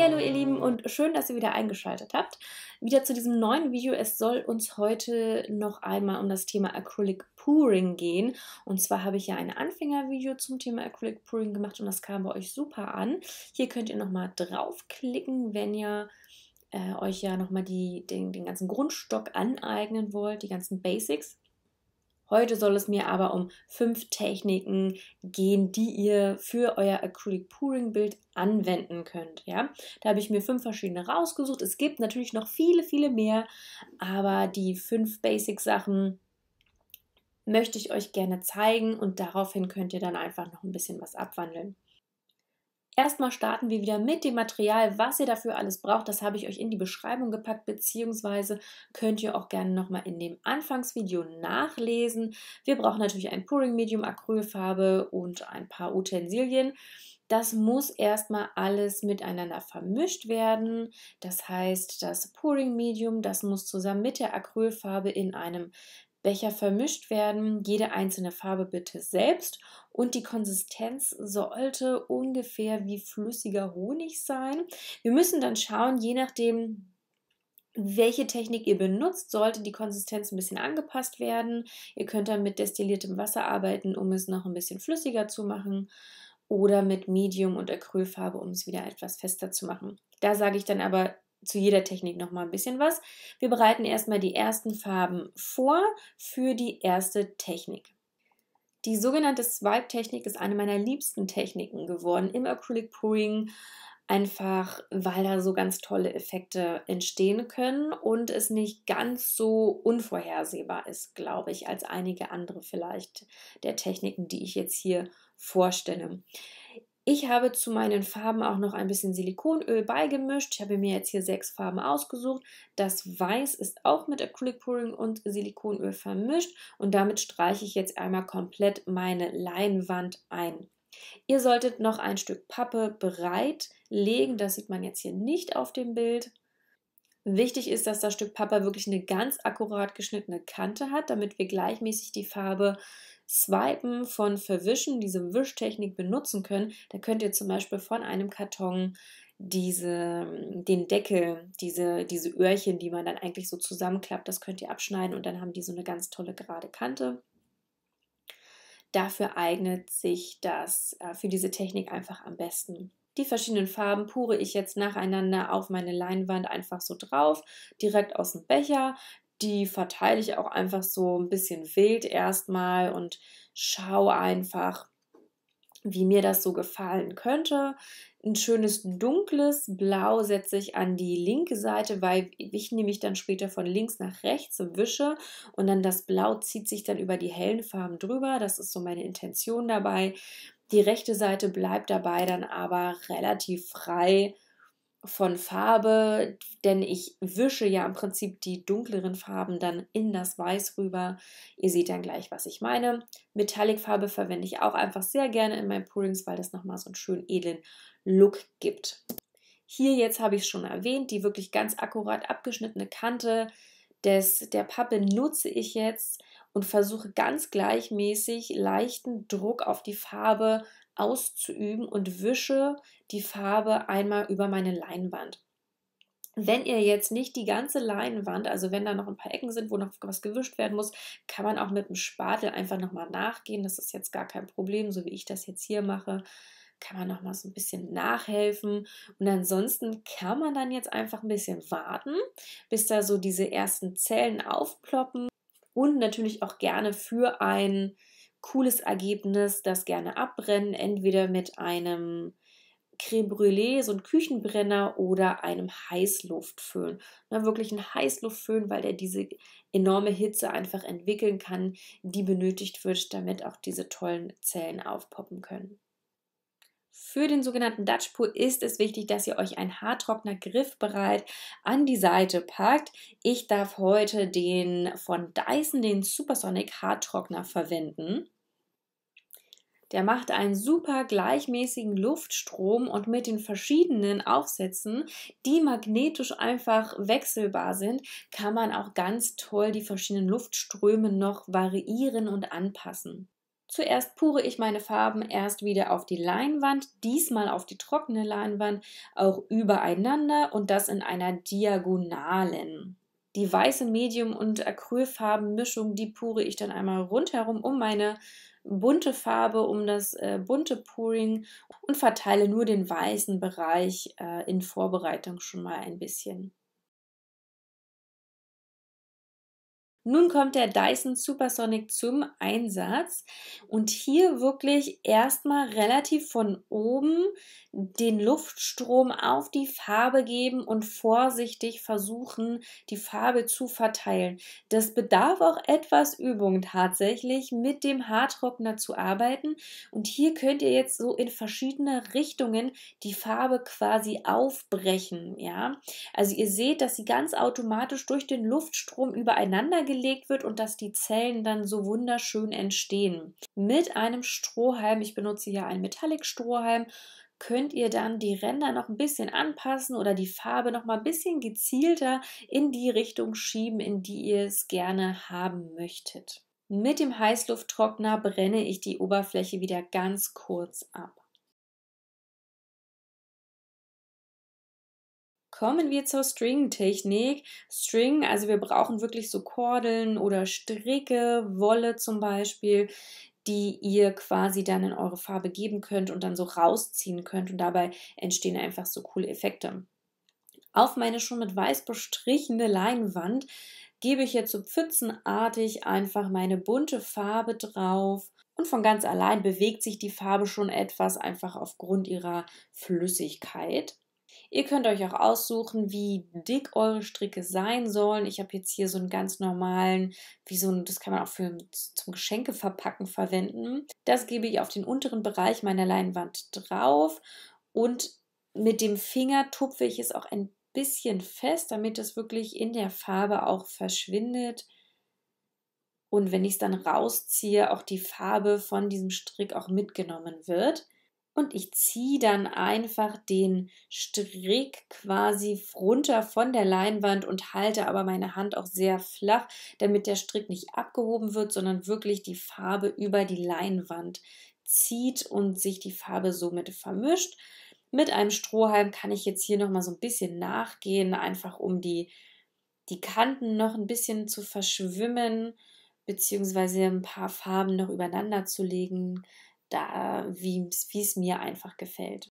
Hallo ihr Lieben und schön, dass ihr wieder eingeschaltet habt. Wieder zu diesem neuen Video. Es soll uns heute noch einmal um das Thema Acrylic Pouring gehen. Und zwar habe ich ja ein Anfängervideo zum Thema Acrylic Pouring gemacht und das kam bei euch super an. Hier könnt ihr nochmal draufklicken, wenn ihr äh, euch ja nochmal den, den ganzen Grundstock aneignen wollt, die ganzen Basics. Heute soll es mir aber um fünf Techniken gehen, die ihr für euer Acrylic Pouring Bild anwenden könnt. Ja, da habe ich mir fünf verschiedene rausgesucht. Es gibt natürlich noch viele, viele mehr, aber die fünf Basic Sachen möchte ich euch gerne zeigen und daraufhin könnt ihr dann einfach noch ein bisschen was abwandeln. Erstmal starten wir wieder mit dem Material, was ihr dafür alles braucht. Das habe ich euch in die Beschreibung gepackt, beziehungsweise könnt ihr auch gerne nochmal in dem Anfangsvideo nachlesen. Wir brauchen natürlich ein Pouring Medium, Acrylfarbe und ein paar Utensilien. Das muss erstmal alles miteinander vermischt werden. Das heißt, das Pouring Medium, das muss zusammen mit der Acrylfarbe in einem Becher vermischt werden, jede einzelne Farbe bitte selbst und die Konsistenz sollte ungefähr wie flüssiger Honig sein. Wir müssen dann schauen, je nachdem, welche Technik ihr benutzt, sollte die Konsistenz ein bisschen angepasst werden. Ihr könnt dann mit destilliertem Wasser arbeiten, um es noch ein bisschen flüssiger zu machen oder mit Medium und Acrylfarbe, um es wieder etwas fester zu machen. Da sage ich dann aber zu jeder Technik noch mal ein bisschen was. Wir bereiten erstmal die ersten Farben vor für die erste Technik. Die sogenannte Swipe-Technik ist eine meiner liebsten Techniken geworden im Acrylic Pouring, einfach weil da so ganz tolle Effekte entstehen können und es nicht ganz so unvorhersehbar ist, glaube ich, als einige andere vielleicht der Techniken, die ich jetzt hier vorstelle. Ich habe zu meinen Farben auch noch ein bisschen Silikonöl beigemischt. Ich habe mir jetzt hier sechs Farben ausgesucht. Das Weiß ist auch mit Acrylic Pouring und Silikonöl vermischt und damit streiche ich jetzt einmal komplett meine Leinwand ein. Ihr solltet noch ein Stück Pappe bereit legen. Das sieht man jetzt hier nicht auf dem Bild. Wichtig ist, dass das Stück Pappe wirklich eine ganz akkurat geschnittene Kante hat, damit wir gleichmäßig die Farbe Swipen von Verwischen, diese Wischtechnik benutzen können, da könnt ihr zum Beispiel von einem Karton diese, den Deckel, diese, diese Öhrchen, die man dann eigentlich so zusammenklappt, das könnt ihr abschneiden und dann haben die so eine ganz tolle gerade Kante. Dafür eignet sich das äh, für diese Technik einfach am besten. Die verschiedenen Farben pure ich jetzt nacheinander auf meine Leinwand einfach so drauf, direkt aus dem Becher die verteile ich auch einfach so ein bisschen wild erstmal und schaue einfach, wie mir das so gefallen könnte. Ein schönes dunkles Blau setze ich an die linke Seite, weil ich nämlich dann später von links nach rechts wische und dann das Blau zieht sich dann über die hellen Farben drüber. Das ist so meine Intention dabei. Die rechte Seite bleibt dabei dann aber relativ frei von Farbe, denn ich wische ja im Prinzip die dunkleren Farben dann in das Weiß rüber. Ihr seht dann gleich, was ich meine. Metallic-Farbe verwende ich auch einfach sehr gerne in meinen Puddings, weil das nochmal so einen schönen edlen Look gibt. Hier jetzt habe ich es schon erwähnt, die wirklich ganz akkurat abgeschnittene Kante des, der Pappe nutze ich jetzt und versuche ganz gleichmäßig leichten Druck auf die Farbe auszuüben und wische die Farbe einmal über meine Leinwand. Wenn ihr jetzt nicht die ganze Leinwand, also wenn da noch ein paar Ecken sind, wo noch was gewischt werden muss, kann man auch mit dem Spatel einfach nochmal nachgehen. Das ist jetzt gar kein Problem, so wie ich das jetzt hier mache. Kann man nochmal so ein bisschen nachhelfen. Und ansonsten kann man dann jetzt einfach ein bisschen warten, bis da so diese ersten Zellen aufploppen. Und natürlich auch gerne für ein cooles Ergebnis das gerne abbrennen, entweder mit einem Creme Brûlée, so ein Küchenbrenner oder einem Heißluftföhn. Na, wirklich ein Heißluftföhn, weil der diese enorme Hitze einfach entwickeln kann, die benötigt wird, damit auch diese tollen Zellen aufpoppen können. Für den sogenannten Dutch Pool ist es wichtig, dass ihr euch ein haartrockner griffbereit an die Seite packt. Ich darf heute den von Dyson, den Supersonic Haartrockner verwenden. Der macht einen super gleichmäßigen Luftstrom und mit den verschiedenen Aufsätzen, die magnetisch einfach wechselbar sind, kann man auch ganz toll die verschiedenen Luftströme noch variieren und anpassen. Zuerst pure ich meine Farben erst wieder auf die Leinwand, diesmal auf die trockene Leinwand, auch übereinander und das in einer diagonalen. Die weiße Medium- und Acrylfarbenmischung, die pure ich dann einmal rundherum um meine bunte Farbe um das äh, bunte Pouring und verteile nur den weißen Bereich äh, in Vorbereitung schon mal ein bisschen. Nun kommt der Dyson Supersonic zum Einsatz und hier wirklich erstmal relativ von oben den Luftstrom auf die Farbe geben und vorsichtig versuchen, die Farbe zu verteilen. Das bedarf auch etwas Übung tatsächlich, mit dem Haartrockner zu arbeiten und hier könnt ihr jetzt so in verschiedene Richtungen die Farbe quasi aufbrechen, ja. Also ihr seht, dass sie ganz automatisch durch den Luftstrom übereinander gelegt angelegt wird und dass die Zellen dann so wunderschön entstehen. Mit einem Strohhalm, ich benutze hier einen Metallic-Strohhalm, könnt ihr dann die Ränder noch ein bisschen anpassen oder die Farbe noch mal ein bisschen gezielter in die Richtung schieben, in die ihr es gerne haben möchtet. Mit dem Heißlufttrockner brenne ich die Oberfläche wieder ganz kurz ab. Kommen wir zur Stringtechnik. String, also wir brauchen wirklich so Kordeln oder Stricke, Wolle zum Beispiel, die ihr quasi dann in eure Farbe geben könnt und dann so rausziehen könnt und dabei entstehen einfach so coole Effekte. Auf meine schon mit weiß bestrichene Leinwand gebe ich jetzt so pfützenartig einfach meine bunte Farbe drauf und von ganz allein bewegt sich die Farbe schon etwas einfach aufgrund ihrer Flüssigkeit. Ihr könnt euch auch aussuchen, wie dick eure Stricke sein sollen. Ich habe jetzt hier so einen ganz normalen, wie so ein, das kann man auch für, zum Geschenke verpacken verwenden. Das gebe ich auf den unteren Bereich meiner Leinwand drauf und mit dem Finger tupfe ich es auch ein bisschen fest, damit es wirklich in der Farbe auch verschwindet. Und wenn ich es dann rausziehe, auch die Farbe von diesem Strick auch mitgenommen wird und ich ziehe dann einfach den Strick quasi runter von der Leinwand und halte aber meine Hand auch sehr flach, damit der Strick nicht abgehoben wird, sondern wirklich die Farbe über die Leinwand zieht und sich die Farbe somit vermischt. Mit einem Strohhalm kann ich jetzt hier nochmal so ein bisschen nachgehen, einfach um die, die Kanten noch ein bisschen zu verschwimmen, beziehungsweise ein paar Farben noch übereinander zu legen da, wie es mir einfach gefällt.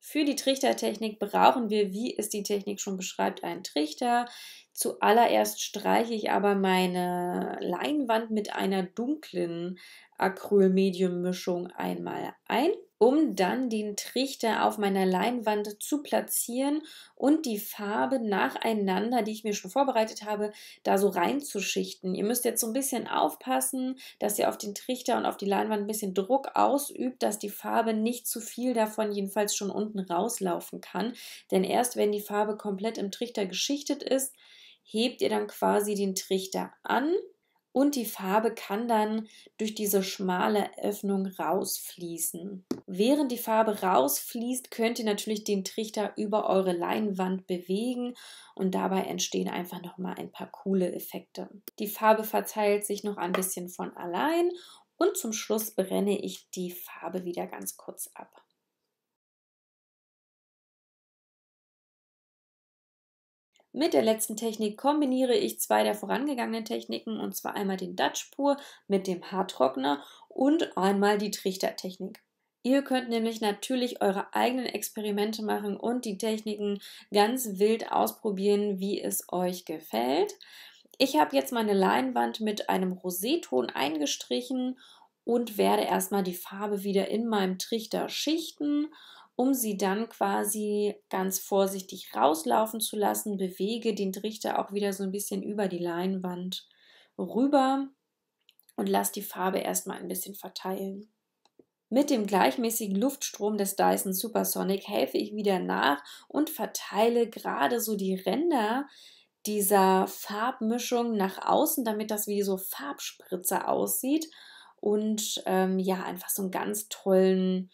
Für die Trichtertechnik brauchen wir, wie es die Technik schon beschreibt, einen Trichter. Zuallererst streiche ich aber meine Leinwand mit einer dunklen Acrylmedium-Mischung einmal ein um dann den Trichter auf meiner Leinwand zu platzieren und die Farbe nacheinander, die ich mir schon vorbereitet habe, da so reinzuschichten. Ihr müsst jetzt so ein bisschen aufpassen, dass ihr auf den Trichter und auf die Leinwand ein bisschen Druck ausübt, dass die Farbe nicht zu viel davon jedenfalls schon unten rauslaufen kann. Denn erst wenn die Farbe komplett im Trichter geschichtet ist, hebt ihr dann quasi den Trichter an und die Farbe kann dann durch diese schmale Öffnung rausfließen. Während die Farbe rausfließt, könnt ihr natürlich den Trichter über eure Leinwand bewegen und dabei entstehen einfach nochmal ein paar coole Effekte. Die Farbe verteilt sich noch ein bisschen von allein und zum Schluss brenne ich die Farbe wieder ganz kurz ab. Mit der letzten Technik kombiniere ich zwei der vorangegangenen Techniken und zwar einmal den Dutch Pur mit dem Haartrockner und einmal die Trichtertechnik. Ihr könnt nämlich natürlich eure eigenen Experimente machen und die Techniken ganz wild ausprobieren, wie es euch gefällt. Ich habe jetzt meine Leinwand mit einem Roseton eingestrichen und werde erstmal die Farbe wieder in meinem Trichter schichten um sie dann quasi ganz vorsichtig rauslaufen zu lassen, bewege den Trichter auch wieder so ein bisschen über die Leinwand rüber und lass die Farbe erstmal ein bisschen verteilen. Mit dem gleichmäßigen Luftstrom des Dyson Supersonic helfe ich wieder nach und verteile gerade so die Ränder dieser Farbmischung nach außen, damit das wie so Farbspritzer aussieht und ähm, ja, einfach so einen ganz tollen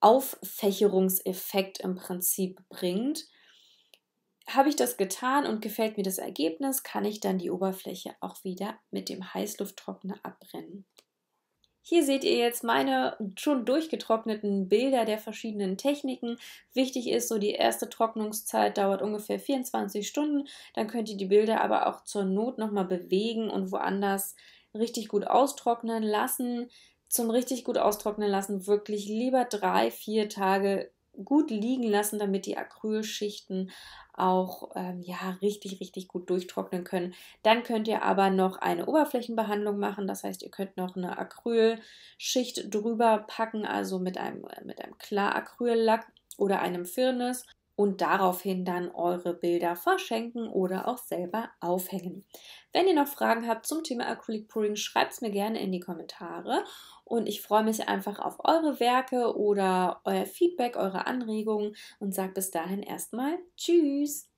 Auffächerungseffekt im Prinzip bringt. Habe ich das getan und gefällt mir das Ergebnis, kann ich dann die Oberfläche auch wieder mit dem Heißlufttrockner abbrennen. Hier seht ihr jetzt meine schon durchgetrockneten Bilder der verschiedenen Techniken. Wichtig ist, so die erste Trocknungszeit dauert ungefähr 24 Stunden. Dann könnt ihr die Bilder aber auch zur Not nochmal bewegen und woanders richtig gut austrocknen lassen zum richtig gut austrocknen lassen wirklich lieber drei, vier Tage gut liegen lassen, damit die Acrylschichten auch ähm, ja richtig richtig gut durchtrocknen können. Dann könnt ihr aber noch eine Oberflächenbehandlung machen, das heißt, ihr könnt noch eine Acrylschicht drüber packen, also mit einem äh, mit einem Klaracryllack oder einem Firnis und daraufhin dann eure Bilder verschenken oder auch selber aufhängen. Wenn ihr noch Fragen habt zum Thema Acrylic Pouring, schreibt es mir gerne in die Kommentare und ich freue mich einfach auf eure Werke oder euer Feedback, eure Anregungen und sage bis dahin erstmal Tschüss!